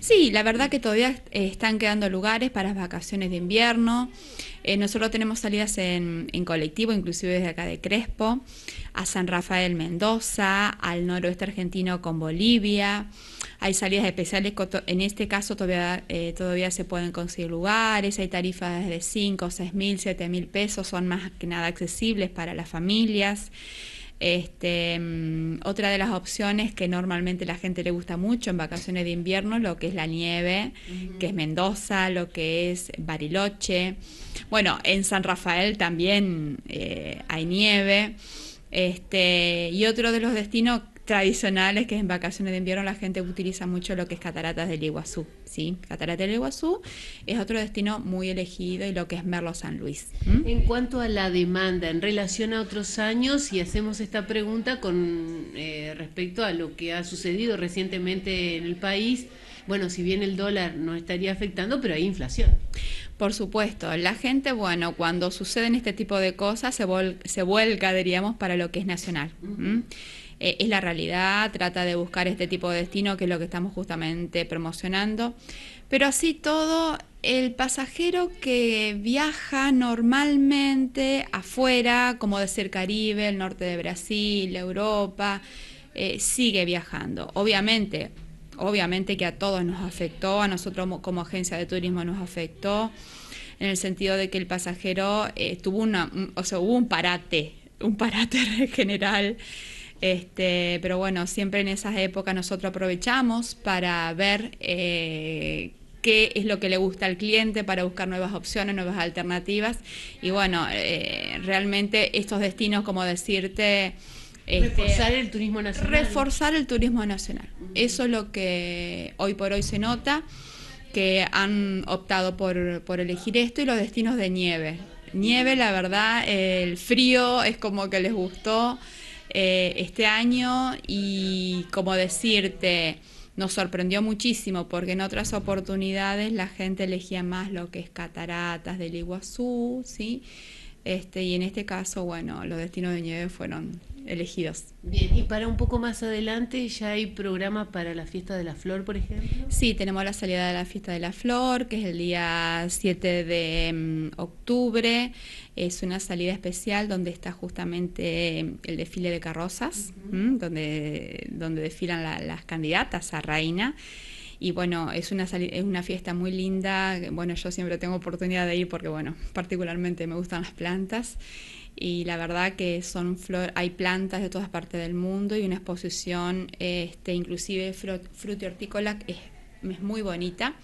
Sí, la verdad que todavía eh, están quedando lugares para las vacaciones de invierno. Eh, nosotros tenemos salidas en, colectivo, inclusive desde acá de Crespo, a San Rafael Mendoza, al noroeste argentino con Bolivia. Hay salidas especiales, en este caso todavía, eh, todavía se pueden conseguir lugares, hay tarifas de 5, 6 mil, 7 mil pesos, son más que nada accesibles para las familias. Este, mm, otra de las opciones que normalmente la gente le gusta mucho en vacaciones de invierno, lo que es la nieve, que es Mendoza, lo que es Bariloche. Bueno, en San Rafael también eh, hay nieve. Este, y otro de los destinos tradicionales que en vacaciones de invierno la gente utiliza mucho lo que es Cataratas del Iguazú, ¿sí? Cataratas del Iguazú es otro destino muy elegido y lo que es Merlo San Luis. En cuanto a la demanda en relación a otros años, y hacemos esta pregunta con eh, respecto a lo que ha sucedido recientemente en el país, bueno, si bien el dólar no estaría afectando, pero hay inflación. Por supuesto, la gente, bueno, cuando suceden este tipo de cosas se, vuelca, diríamos, para lo que es nacional. Eh, es la realidad, trata de buscar este tipo de destino, que es lo que estamos justamente promocionando. Pero así todo, el pasajero que viaja normalmente afuera, como ser Caribe, el norte de Brasil, Europa, eh, sigue viajando. Obviamente, obviamente que a todos nos afectó, a nosotros como agencia de turismo nos afectó, en el sentido de que el pasajero eh, tuvo una, o sea, hubo un parate, un parate general este, pero bueno, siempre en esas épocas nosotros aprovechamos para ver eh, qué es lo que le gusta al cliente para buscar nuevas opciones, nuevas alternativas. Y bueno, eh, realmente estos destinos, como decirte... Este, reforzar el turismo nacional. Reforzar el turismo nacional. Eso es lo que hoy por hoy se nota, que han optado por, por elegir esto y los destinos de nieve. Nieve, la verdad, el frío es como que les gustó. Eh, este año y como decirte, nos sorprendió muchísimo porque en otras oportunidades la gente elegía más lo que es cataratas del Iguazú, ¿sí? Este, y en este caso, bueno, los destinos de nieve fueron elegidos. Bien, y para un poco más adelante, ¿ya hay programa para la fiesta de la flor, por ejemplo? Sí, tenemos la salida de la fiesta de la flor, que es el día 7 de mm, octubre. Es una salida especial donde está justamente mm, el desfile de carrozas, mm, donde, donde desfilan las candidatas a reina y bueno, es una, es una fiesta muy linda, bueno, yo siempre tengo oportunidad de ir porque bueno, particularmente me gustan las plantas y la verdad que son flor, hay plantas de todas partes del mundo y una exposición, este, inclusive y hortícola es es muy bonita.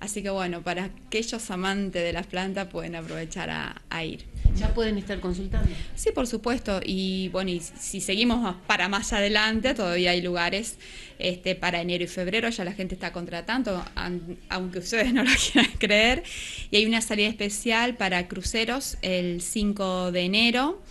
Así que bueno, para aquellos amantes de las plantas pueden aprovechar a, ir. ¿Ya pueden estar consultando? Sí, por supuesto. Y bueno, y si seguimos para más adelante, todavía hay lugares este, para enero y febrero, ya la gente está contratando, aunque ustedes no lo quieran creer. Y hay una salida especial para cruceros el 5 de enero.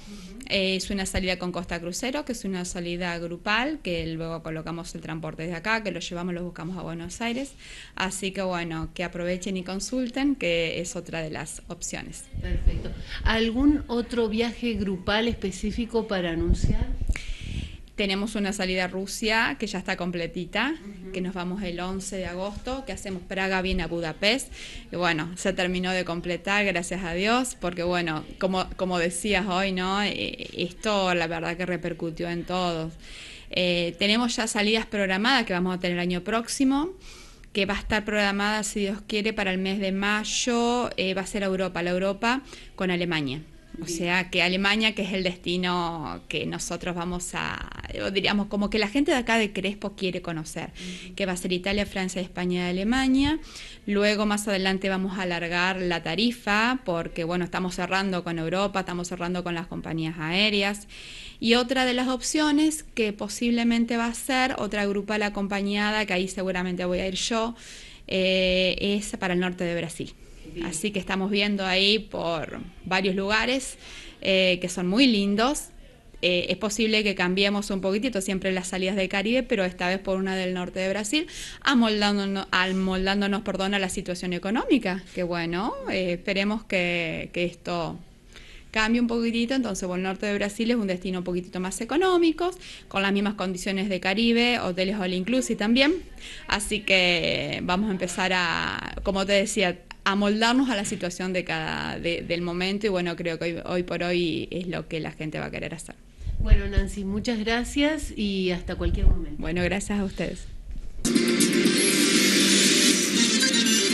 Eh, es una salida con Costa Crucero, que es una salida grupal, que luego colocamos el transporte desde acá, que lo llevamos, lo buscamos a Buenos Aires. Así que bueno, que aprovechen y consulten, que es otra de las opciones. Perfecto. ¿Algún otro viaje grupal específico para anunciar? Tenemos una salida a Rusia que ya está completita, que nos vamos el 11 de agosto, que hacemos Praga bien a Budapest. Y bueno, se terminó de completar, gracias a Dios, porque bueno, como, como decías hoy, ¿no? Eh, esto la verdad que repercutió en todos. Eh, tenemos ya salidas programadas que vamos a tener el año próximo que va a estar programada, si Dios quiere, para el mes de mayo, eh, va a ser Europa, la Europa con Alemania. O sea, que Alemania, que es el destino que nosotros vamos a, diríamos, como que la gente de acá de Crespo quiere conocer, que va a ser Italia, Francia, España, Alemania. Luego más adelante vamos a alargar la tarifa porque, bueno, estamos cerrando con Europa, estamos cerrando con las compañías aéreas. Y otra de las opciones que posiblemente va a ser otra grupal acompañada, que ahí seguramente voy a ir yo, eh, es para el norte de Brasil. Así que estamos viendo ahí por varios lugares eh, que son muy lindos. Eh, es posible que cambiemos un poquitito siempre las salidas del Caribe, pero esta vez por una del norte de Brasil, amoldándonos, amoldándonos perdón, a la situación económica. Que bueno, eh, esperemos que, esto cambie un poquitito, entonces bueno, el norte de Brasil es un destino un poquitito más económico, con las mismas condiciones de Caribe, hoteles all inclusive también. Así que vamos a empezar a, como te decía, amoldarnos a la situación de cada, del momento y bueno, creo que hoy, hoy por hoy es lo que la gente va a querer hacer. Bueno, Nancy, muchas gracias y hasta cualquier momento. Bueno, gracias a ustedes.